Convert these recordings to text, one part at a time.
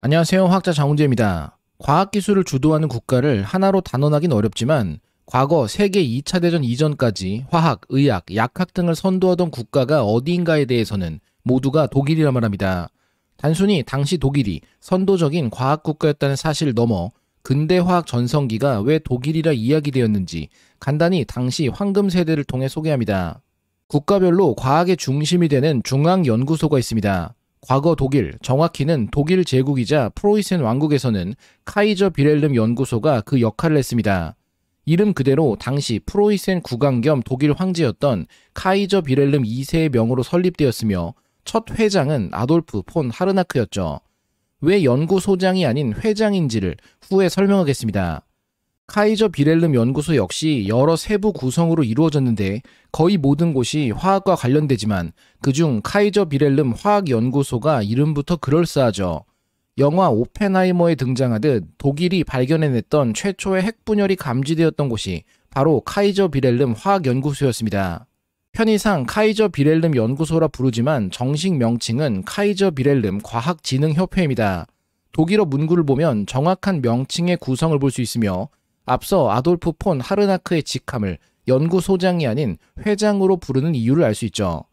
안녕하세요. 화학자 장훈재입니다. 과학기술을 주도하는 국가를 하나로 단언하긴 어렵지만 과거 세계 2차 대전 이전까지 화학, 의학, 약학 등을 선도하던 국가가 어디인가에 대해서는 모두가 독일이라 말합니다. 단순히 당시 독일이 선도적인 과학 국가였다는 사실을 넘어 근대 화학 전성기가 왜 독일이라 이야기되었는지 간단히 당시 황금 세대를 통해 소개합니다. 국가별로 과학의 중심이 되는 중앙 연구소가 있습니다. 과거 독일, 정확히는 독일 제국이자 프로이센 왕국에서는 카이저 비렐름 연구소가 그 역할을 했습니다. 이름 그대로 당시 프로이센 국왕 겸 독일 황제였던 카이저 비렐름 2세의 명으로 설립되었으며 첫 회장은 아돌프 폰 하르나크였죠. 왜 연구소장이 아닌 회장인지를 후에 설명하겠습니다. 카이저 비렐름 연구소 역시 여러 세부 구성으로 이루어졌는데 거의 모든 곳이 화학과 관련되지만 그 중 카이저 비렐름 화학연구소가 이름부터 그럴싸하죠. 영화 오펜하이머에 등장하듯 독일이 발견해냈던 최초의 핵분열이 감지되었던 곳이 바로 카이저 비렐름 화학연구소였습니다. 편의상 카이저 비렐름 연구소라 부르지만 정식 명칭은 카이저 비렐름 과학진흥협회입니다. 독일어 문구를 보면 정확한 명칭의 구성을 볼 수 있으며 앞서 아돌프 폰 하르나크의 직함을 연구소장이 아닌 회장으로 부르는 이유를 알 수 있죠.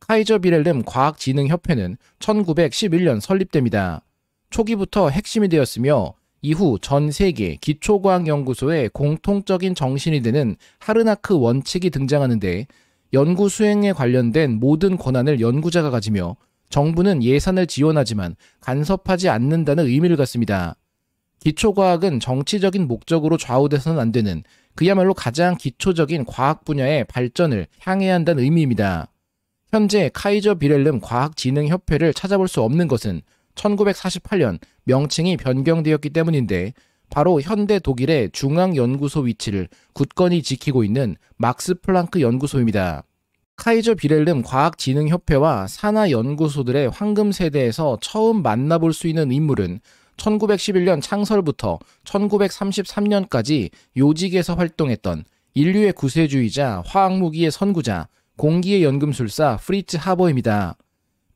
카이저 비렐름 과학진흥협회는 1911년 설립됩니다. 초기부터 핵심이 되었으며 이후 전 세계 기초과학연구소의 공통적인 정신이 되는 하르나크 원칙이 등장하는데 연구 수행에 관련된 모든 권한을 연구자가 가지며 정부는 예산을 지원하지만 간섭하지 않는다는 의미를 갖습니다. 기초과학은 정치적인 목적으로 좌우돼서는 안 되는 그야말로 가장 기초적인 과학 분야의 발전을 향해야 한다는 의미입니다. 현재 카이저 비렐름 과학진흥협회를 찾아볼 수 없는 것은 1948년 명칭이 변경되었기 때문인데 바로 현대 독일의 중앙연구소 위치를 굳건히 지키고 있는 막스 플랑크 연구소입니다. 카이저 비렐름 과학진흥협회와 산하 연구소들의 황금 세대에서 처음 만나볼 수 있는 인물은 1911년 창설부터 1933년까지 요직에서 활동했던 인류의 구세주이자 화학무기의 선구자 공기의 연금술사 프리츠 하버입니다.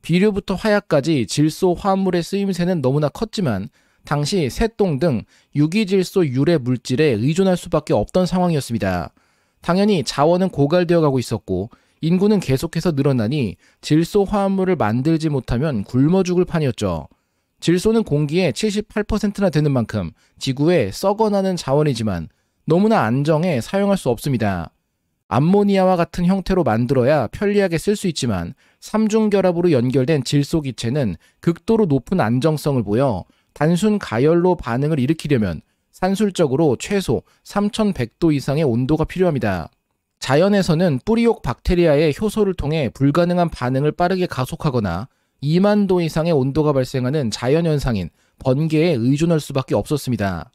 비료부터 화약까지 질소 화합물의 쓰임새는 너무나 컸지만 당시 새똥 등 유기질소 유래 물질에 의존할 수밖에 없던 상황이었습니다. 당연히 자원은 고갈되어 가고 있었고 인구는 계속해서 늘어나니 질소 화합물을 만들지 못하면 굶어 죽을 판이었죠. 질소는 공기의 78%나 되는 만큼 지구에 썩어나는 자원이지만 너무나 안정해 사용할 수 없습니다. 암모니아와 같은 형태로 만들어야 편리하게 쓸 수 있지만 삼중결합으로 연결된 질소 기체는 극도로 높은 안정성을 보여 단순 가열로 반응을 일으키려면 산술적으로 최소 3100도 이상의 온도가 필요합니다. 자연에서는 뿌리옥 박테리아의 효소를 통해 불가능한 반응을 빠르게 가속하거나 2만 도 이상의 온도가 발생하는 자연현상인 번개에 의존할 수밖에 없었습니다.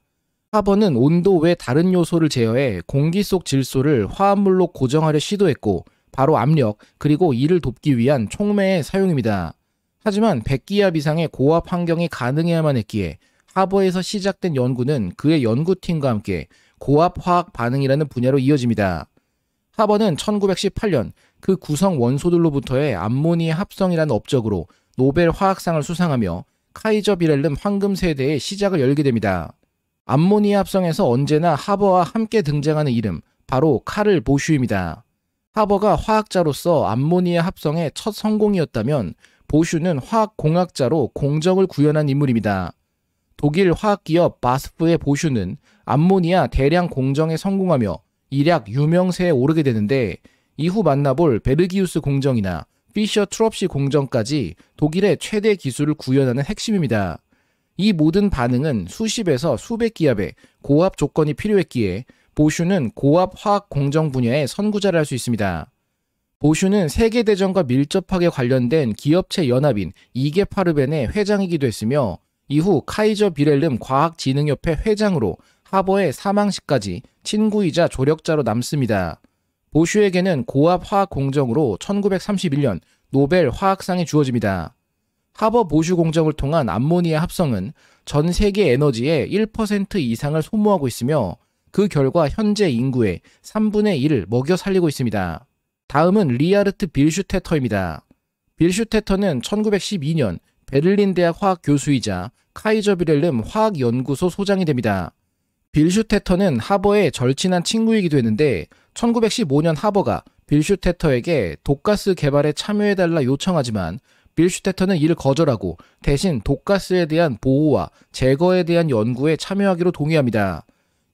하버는 온도 외 다른 요소를 제어해 공기 속 질소를 화합물로 고정하려 시도했고 바로 압력 그리고 이를 돕기 위한 촉매의 사용입니다. 하지만 100기압 이상의 고압 환경이 가능해야만 했기에 하버에서 시작된 연구는 그의 연구팀과 함께 고압 화학 반응이라는 분야로 이어집니다. 하버는 1918년 그 구성 원소들로부터의 암모니아 합성이라는 업적으로 노벨 화학상을 수상하며 카이저 비렐름 황금 세대의 시작을 열게 됩니다. 암모니아 합성에서 언제나 하버와 함께 등장하는 이름 바로 카를 보슈입니다. 하버가 화학자로서 암모니아 합성의 첫 성공이었다면 보슈는 화학공학자로 공정을 구현한 인물입니다. 독일 화학기업 바스프의 보슈는 암모니아 대량 공정에 성공하며 이략 유명세에 오르게 되는데 이후 만나볼 베르기우스 공정이나 피셔 트롭시 공정까지 독일의 최대 기술을 구현하는 핵심입니다. 이 모든 반응은 수십에서 수백 기압의 고압 조건이 필요했기에 보슈는 고압 화학 공정 분야의 선구자를 할 수 있습니다. 보슈는 세계대전과 밀접하게 관련된 기업체 연합인 이게파르벤의 회장이기도 했으며 이후 카이저 비렐름 과학진흥협회 회장으로 하버의 사망시까지 친구이자 조력자로 남습니다. 보슈에게는 고압 화학 공정으로 1931년 노벨 화학상이 주어집니다. 하버 보슈 공정을 통한 암모니아 합성은 전 세계 에너지의 1% 이상을 소모하고 있으며 그 결과 현재 인구의 3분의 1을 먹여 살리고 있습니다. 다음은 리아르트 빌슈테터입니다. 빌슈테터는 1912년 베를린 대학 화학 교수이자 카이저 비렐름 화학연구소 소장이 됩니다. 빌슈테터는 하버의 절친한 친구이기도 했는데 1915년 하버가 빌슈테터에게 독가스 개발에 참여해달라 요청하지만 빌슈테터는 이를 거절하고 대신 독가스에 대한 보호와 제거에 대한 연구에 참여하기로 동의합니다.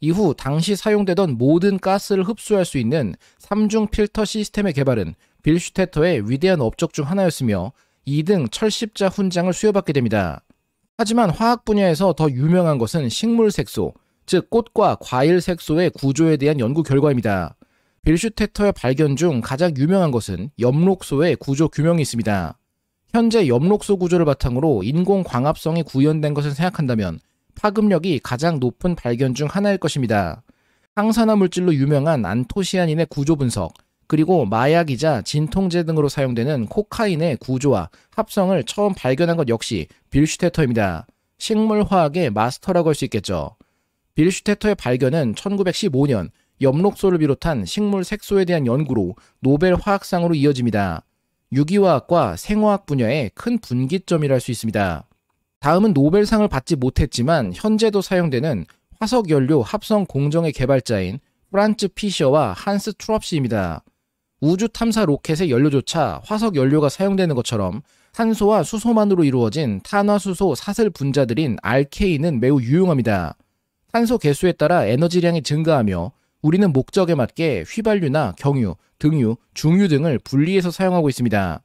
이후 당시 사용되던 모든 가스를 흡수할 수 있는 3중 필터 시스템의 개발은 빌슈테터의 위대한 업적 중 하나였으며 2등 철십자 훈장을 수여받게 됩니다. 하지만 화학 분야에서 더 유명한 것은 식물 색소, 즉 꽃과 과일 색소의 구조에 대한 연구 결과입니다. 빌슈테터의 발견 중 가장 유명한 것은 엽록소의 구조 규명이 있습니다. 현재 엽록소 구조를 바탕으로 인공 광합성이 구현된 것을 생각한다면 파급력이 가장 높은 발견 중 하나일 것입니다. 항산화 물질로 유명한 안토시아닌의 구조 분석, 그리고 마약이자 진통제 등으로 사용되는 코카인의 구조와 합성을 처음 발견한 것 역시 빌슈테터입니다. 식물화학의 마스터라고 할 수 있겠죠. 빌슈테터의 발견은 1915년 엽록소를 비롯한 식물 색소에 대한 연구로 노벨 화학상으로 이어집니다. 유기화학과 생화학 분야의 큰 분기점이랄 수 있습니다. 다음은 노벨상을 받지 못했지만 현재도 사용되는 화석연료 합성 공정의 개발자인 프란츠 피셔와 한스 트롭시입니다. 우주 탐사 로켓의 연료조차 화석 연료가 사용되는 것처럼 산소와 수소만으로 이루어진 탄화수소 사슬 분자들인 RK는 매우 유용합니다. 탄소 개수에 따라 에너지량이 증가하며 우리는 목적에 맞게 휘발유나 경유, 등유, 중유 등을 분리해서 사용하고 있습니다.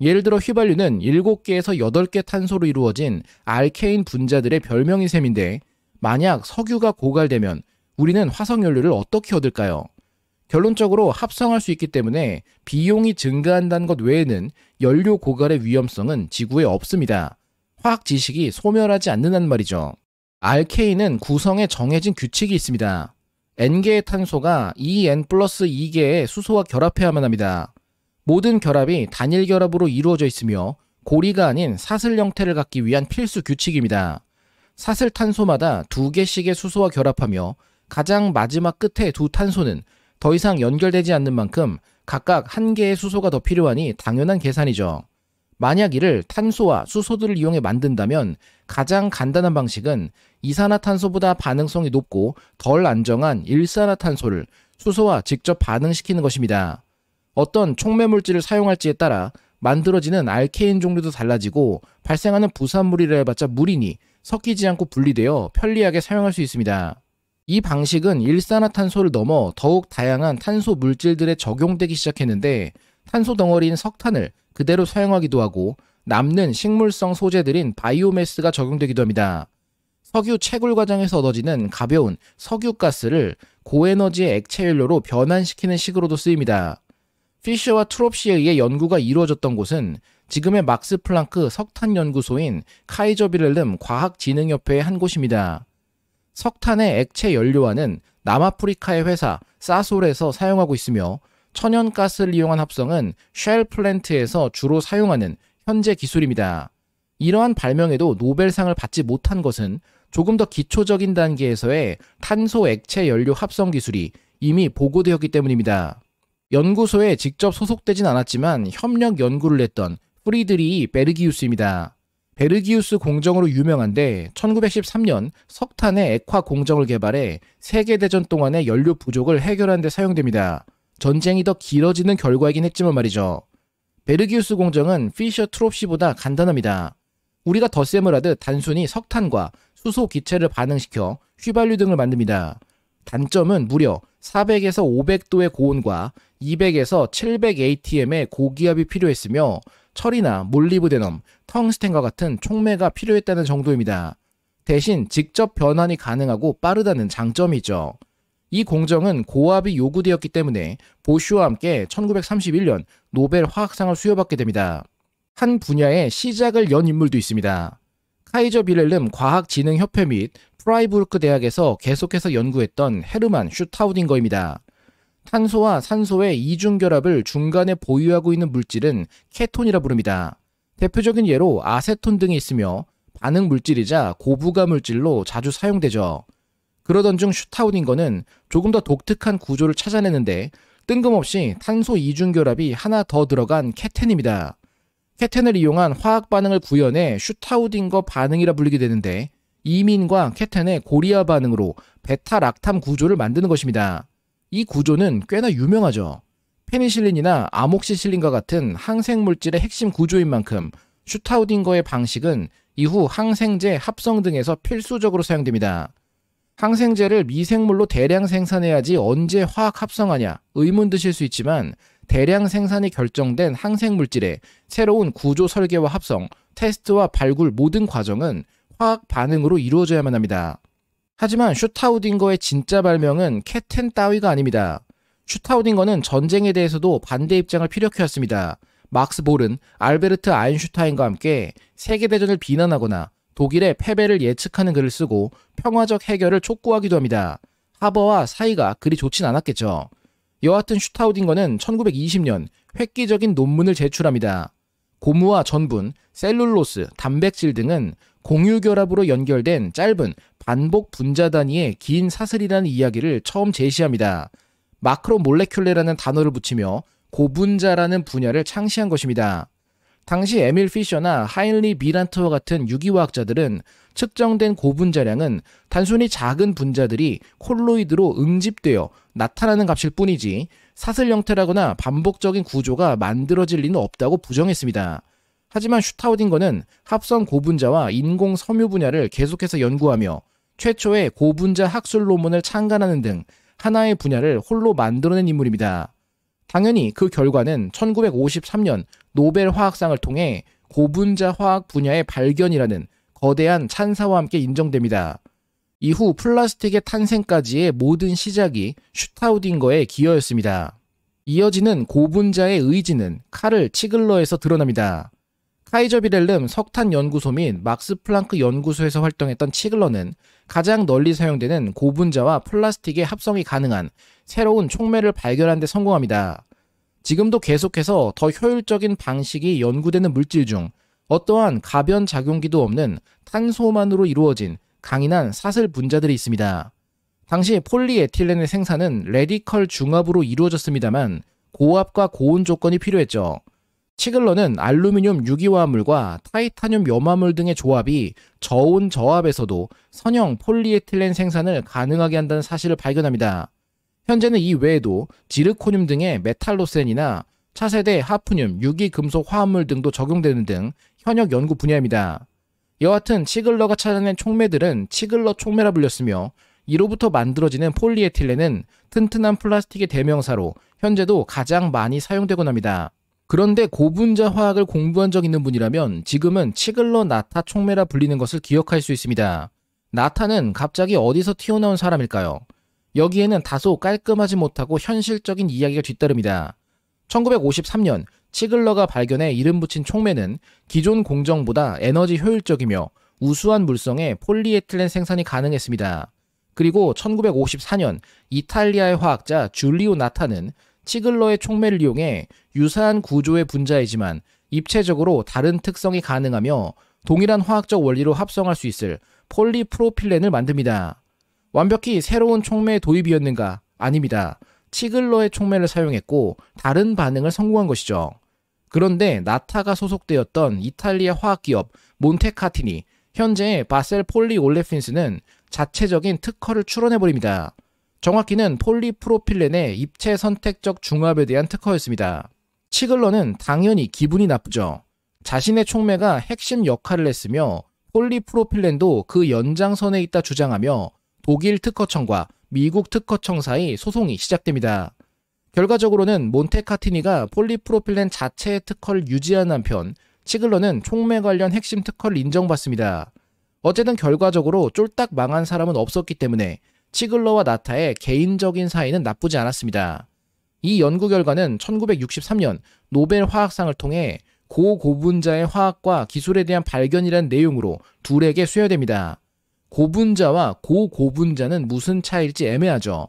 예를 들어 휘발유는 7개에서 8개 탄소로 이루어진 알케인 분자들의 별명인 셈인데 만약 석유가 고갈되면 우리는 화석연료를 어떻게 얻을까요? 결론적으로 합성할 수 있기 때문에 비용이 증가한다는 것 외에는 연료 고갈의 위험성은 지구에 없습니다. 화학 지식이 소멸하지 않는다는 말이죠. 알케인은 구성에 정해진 규칙이 있습니다. n개의 탄소가 2n e 플러스 2개의 수소와 결합해야만 합니다. 모든 결합이 단일 결합으로 이루어져 있으며 고리가 아닌 사슬 형태를 갖기 위한 필수 규칙입니다. 사슬 탄소마다 두 개씩의 수소와 결합하며 가장 마지막 끝에 두 탄소는 더 이상 연결되지 않는 만큼 각각 한 개의 수소가 더 필요하니 당연한 계산이죠. 만약 이를 탄소와 수소들을 이용해 만든다면 가장 간단한 방식은 이산화탄소보다 반응성이 높고 덜 안정한 일산화탄소를 수소와 직접 반응시키는 것입니다. 어떤 촉매물질을 사용할지에 따라 만들어지는 알케인 종류도 달라지고 발생하는 부산물이라 해봤자 물이니 섞이지 않고 분리되어 편리하게 사용할 수 있습니다. 이 방식은 일산화탄소를 넘어 더욱 다양한 탄소 물질들에 적용되기 시작했는데 탄소 덩어리인 석탄을 그대로 사용하기도 하고 남는 식물성 소재들인 바이오매스가 적용되기도 합니다. 석유 채굴 과정에서 얻어지는 가벼운 석유가스를 고에너지의 액체 연료로 변환시키는 식으로도 쓰입니다. 피셔와 트롭시에 의해 연구가 이루어졌던 곳은 지금의 막스 플랑크 석탄 연구소인 카이저 빌렐름 과학진흥협회의 한 곳입니다. 석탄의 액체 연료화는 남아프리카의 회사 사솔에서 사용하고 있으며 천연가스를 이용한 합성은 쉘 플랜트에서 주로 사용하는 현재 기술입니다. 이러한 발명에도 노벨상을 받지 못한 것은 조금 더 기초적인 단계에서의 탄소 액체 연료 합성 기술이 이미 보고되었기 때문입니다. 연구소에 직접 소속되진 않았지만 협력 연구를 했던 프리드리 베르기우스입니다. 베르기우스 공정으로 유명한데 1913년 석탄의 액화 공정을 개발해 세계대전 동안의 연료 부족을 해결하는 데 사용됩니다. 전쟁이 더 길어지는 결과이긴 했지만 말이죠. 베르기우스 공정은 피셔 트롭시보다 간단합니다. 우리가 더셈을 하듯 단순히 석탄과 수소 기체를 반응시켜 휘발유 등을 만듭니다. 단점은 무려 400에서 500도의 고온과 200에서 700 ATM의 고기압이 필요했으며 철이나 몰리브데넘, 텅스텐과 같은 촉매가 필요했다는 정도입니다. 대신 직접 변환이 가능하고 빠르다는 장점이죠. 이 공정은 고압이 요구되었기 때문에 보슈와 함께 1931년 노벨 화학상을 수여받게 됩니다. 한 분야의 시작을 연 인물도 있습니다. 카이저 빌헬름 과학진흥협회 및 프라이부르크 대학에서 계속해서 연구했던 헤르만 슈타우딩거입니다. 탄소와 산소의 이중 결합을 중간에 보유하고 있는 물질은 케톤이라 부릅니다. 대표적인 예로 아세톤 등이 있으며 반응 물질이자 고부가 물질로 자주 사용되죠. 그러던 중 슈타우딩거는 조금 더 독특한 구조를 찾아내는데 뜬금없이 탄소 이중 결합이 하나 더 들어간 케텐입니다. 케텐을 이용한 화학 반응을 구현해 슈타우딩거 반응이라 불리게 되는데 이민과 케텐의 고리아 반응으로 베타 락탐 구조를 만드는 것입니다. 이 구조는 꽤나 유명하죠. 페니실린이나 아목시실린과 같은 항생물질의 핵심 구조인 만큼 슈타우딩거의 방식은 이후 항생제 합성 등에서 필수적으로 사용됩니다. 항생제를 미생물로 대량 생산해야지 언제 화학 합성하냐 의문 드실 수 있지만 대량 생산이 결정된 항생물질의 새로운 구조 설계와 합성, 테스트와 발굴 모든 과정은 화학 반응으로 이루어져야만 합니다. 하지만 슈타우딩거의 진짜 발명은 캐텐 따위가 아닙니다. 슈타우딩거는 전쟁에 대해서도 반대 입장을 피력해왔습니다. 막스 볼은 알베르트 아인슈타인과 함께 세계대전을 비난하거나 독일의 패배를 예측하는 글을 쓰고 평화적 해결을 촉구하기도 합니다. 하버와 사이가 그리 좋진 않았겠죠. 여하튼 슈타우딩거는 1920년 획기적인 논문을 제출합니다. 고무와 전분, 셀룰로스, 단백질 등은 공유결합으로 연결된 짧은 반복 분자 단위의 긴 사슬이라는 이야기를 처음 제시합니다. 마크로몰레큘레라는 단어를 붙이며 고분자라는 분야를 창시한 것입니다. 당시 에밀 피셔나 하일리 미란트와 같은 유기화학자들은 측정된 고분자량은 단순히 작은 분자들이 콜로이드로 응집되어 나타나는 값일 뿐이지 사슬 형태라거나 반복적인 구조가 만들어질 리는 없다고 부정했습니다. 하지만 슈타우딩거는 합성 고분자와 인공 섬유 분야를 계속해서 연구하며 최초의 고분자 학술 논문을 창간하는 등 하나의 분야를 홀로 만들어낸 인물입니다. 당연히 그 결과는 1953년 노벨 화학상을 통해 고분자 화학 분야의 발견이라는 거대한 찬사와 함께 인정됩니다. 이후 플라스틱의 탄생까지의 모든 시작이 슈타우딩거의 기여였습니다. 이어지는 고분자의 의지는 칼을 치글러에서 드러납니다. 카이저 비렐름 석탄 연구소 및 막스 플랑크 연구소에서 활동했던 치글러는 가장 널리 사용되는 고분자와 플라스틱의 합성이 가능한 새로운 촉매를 발견한 데 성공합니다. 지금도 계속해서 더 효율적인 방식이 연구되는 물질 중 어떠한 가변 작용기도 없는 탄소만으로 이루어진 강인한 사슬 분자들이 있습니다. 당시 폴리에틸렌의 생산은 레디컬 중합으로 이루어졌습니다만 고압과 고온 조건이 필요했죠. 치글러는 알루미늄 유기화합물과 타이타늄 염화물 등의 조합이 저온 저압에서도 선형 폴리에틸렌 생산을 가능하게 한다는 사실을 발견합니다. 현재는 이 외에도 지르코늄 등의 메탈로센이나 차세대 하프늄, 유기금속 화합물 등도 적용되는 등 현역 연구 분야입니다. 여하튼 치글러가 찾아낸 촉매들은 치글러 촉매라 불렸으며 이로부터 만들어지는 폴리에틸렌은 튼튼한 플라스틱의 대명사로 현재도 가장 많이 사용되곤 합니다. 그런데 고분자 화학을 공부한 적 있는 분이라면 지금은 치글러 나타 촉매라 불리는 것을 기억할 수 있습니다. 나타는 갑자기 어디서 튀어나온 사람일까요? 여기에는 다소 깔끔하지 못하고 현실적인 이야기가 뒤따릅니다. 1953년 치글러가 발견해 이름 붙인 촉매는 기존 공정보다 에너지 효율적이며 우수한 물성의 폴리에틸렌 생산이 가능했습니다. 그리고 1954년 이탈리아의 화학자 줄리오 나타는 치글러의 촉매를 이용해 유사한 구조의 분자이지만 입체적으로 다른 특성이 가능하며 동일한 화학적 원리로 합성할 수 있을 폴리프로필렌을 만듭니다. 완벽히 새로운 촉매의 도입이었는가? 아닙니다. 치글러의 촉매를 사용했고 다른 반응을 성공한 것이죠. 그런데 나타가 소속되었던 이탈리아 화학기업 몬테카티니 현재 바셀 폴리올레핀스는 자체적인 특허를 출원해버립니다. 정확히는 폴리프로필렌의 입체 선택적 중합에 대한 특허였습니다. 치글러는 당연히 기분이 나쁘죠. 자신의 촉매가 핵심 역할을 했으며 폴리프로필렌도 그 연장선에 있다 주장하며 독일 특허청과 미국 특허청 사이 소송이 시작됩니다. 결과적으로는 몬테카티니가 폴리프로필렌 자체의 특허를 유지한 한편 치글러는 촉매 관련 핵심 특허를 인정받습니다. 어쨌든 결과적으로 쫄딱 망한 사람은 없었기 때문에 치글러와 나타의 개인적인 사이는 나쁘지 않았습니다. 이 연구 결과는 1963년 노벨 화학상을 통해 고고분자의 화학과 기술에 대한 발견이란 내용으로 둘에게 수여됩니다. 고분자와 고고분자는 무슨 차일지 애매하죠.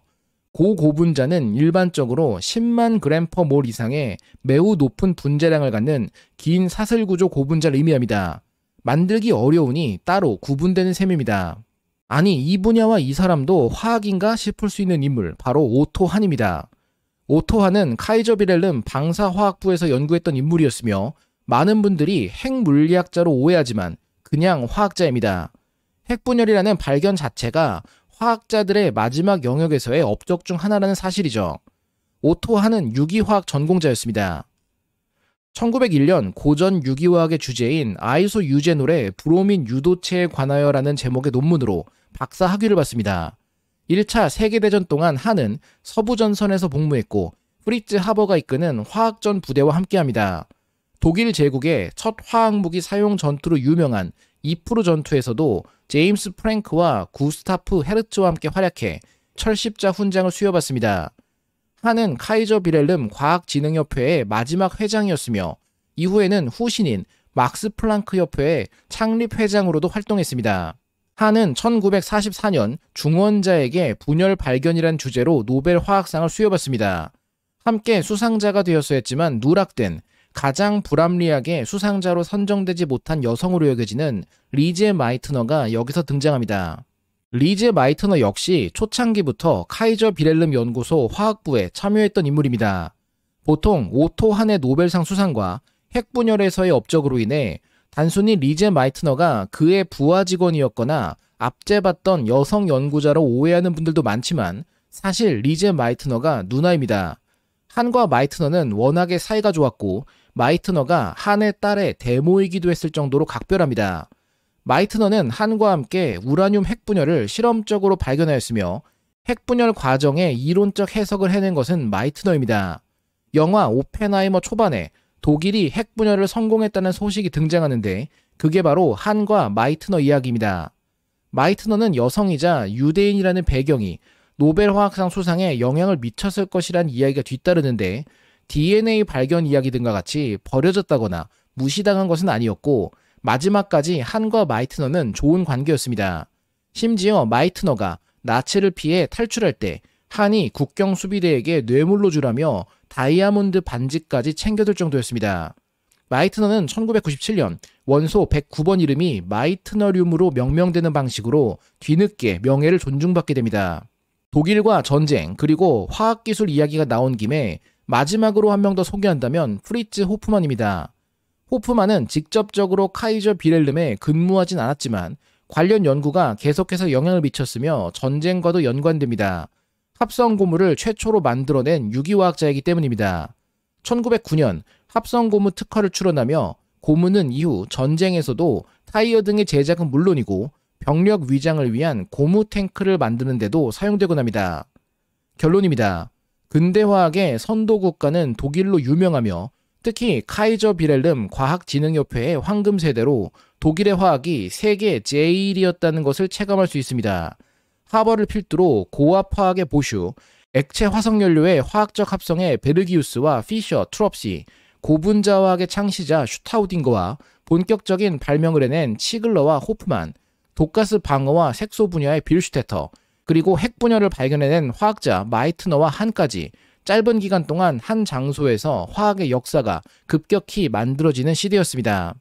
고고분자는 일반적으로 10만 그램퍼몰 이상의 매우 높은 분자량을 갖는 긴 사슬구조 고분자를 의미합니다. 만들기 어려우니 따로 구분되는 셈입니다. 아니 이 분야와 이 사람도 화학인가 싶을 수 있는 인물 바로 오토 한입니다. 오토 한은 카이저 비렐름 방사화학부에서 연구했던 인물이었으며 많은 분들이 핵물리학자로 오해하지만 그냥 화학자입니다. 핵분열이라는 발견 자체가 화학자들의 마지막 영역에서의 업적 중 하나라는 사실이죠. 오토 한은 유기화학 전공자였습니다. 1901년 고전 유기화학의 주제인 아이소 유제놀의 브로민 유도체에 관하여라는 제목의 논문으로 박사 학위를 받습니다. 1차 세계대전 동안 한은 서부전선에서 복무했고 프리츠 하버가 이끄는 화학전 부대와 함께합니다. 독일 제국의 첫 화학무기 사용 전투로 유명한 이프루 전투에서도 제임스 프랭크와 구스타프 헤르츠와 함께 활약해 철십자 훈장을 수여받습니다. 한은 카이저 비렐름 과학진흥협회의 마지막 회장이었으며 이후에는 후신인 막스 플랑크 협회의 창립 회장으로도 활동했습니다. 한은 1944년 중원자에게 분열 발견이란 주제로 노벨 화학상을 수여받습니다. 함께 수상자가 되어서 했지만 누락된 가장 불합리하게 수상자로 선정되지 못한 여성으로 여겨지는 리제 마이트너가 여기서 등장합니다. 리제 마이트너 역시 초창기부터 카이저 비렐름 연구소 화학부에 참여했던 인물입니다. 보통 오토 한의 노벨상 수상과 핵분열에서의 업적으로 인해 단순히 리제 마이트너가 그의 부하 직원이었거나 압제받던 여성 연구자로 오해하는 분들도 많지만 사실 리제 마이트너가 누나입니다. 한과 마이트너는 워낙에 사이가 좋았고 마이트너가 한의 딸의 데모이기도 했을 정도로 각별합니다. 마이트너는 한과 함께 우라늄 핵분열을 실험적으로 발견하였으며 핵분열 과정의 이론적 해석을 해낸 것은 마이트너입니다. 영화 오펜하이머 초반에 독일이 핵 분열을 성공했다는 소식이 등장하는데 그게 바로 한과 마이트너 이야기입니다. 마이트너는 여성이자 유대인이라는 배경이 노벨 화학상 수상에 영향을 미쳤을 것이란 이야기가 뒤따르는데 DNA 발견 이야기 등과 같이 버려졌다거나 무시당한 것은 아니었고 마지막까지 한과 마이트너는 좋은 관계였습니다. 심지어 마이트너가 나체를 피해 탈출할 때 한이 국경 수비대에게 뇌물로 주라며 다이아몬드 반지까지 챙겨들 정도였습니다. 마이트너는 1997년 원소 109번 이름이 마이트너륨으로 명명되는 방식으로 뒤늦게 명예를 존중받게 됩니다. 독일과 전쟁 그리고 화학기술 이야기가 나온 김에 마지막으로 한 명 더 소개한다면 프리츠 호프만입니다. 호프만은 직접적으로 카이저 비렐름에 근무하진 않았지만 관련 연구가 계속해서 영향을 미쳤으며 전쟁과도 연관됩니다. 합성 고무를 최초로 만들어낸 유기화학자이기 때문입니다. 1909년 합성 고무 특허를 출원하며 고무는 이후 전쟁에서도 타이어 등의 제작은 물론이고 병력 위장을 위한 고무 탱크를 만드는데도 사용되곤 합니다. 결론입니다. 근대화학의 선도 국가는 독일로 유명하며 특히 카이저 비렐름 과학진흥협회의 황금 세대로 독일의 화학이 세계 제1이었다는 것을 체감할 수 있습니다. 하버를 필두로 고화학의 보슈, 액체 화석연료의 화학적 합성에 베르기우스와 피셔, 트롭시, 고분자화학의 창시자 슈타우딩거와 본격적인 발명을 해낸 치글러와 호프만, 독가스 방어와 색소 분야의 빌슈테터, 그리고 핵분열을 발견해낸 화학자 마이트너와 한까지 짧은 기간 동안 한 장소에서 화학의 역사가 급격히 만들어지는 시대였습니다.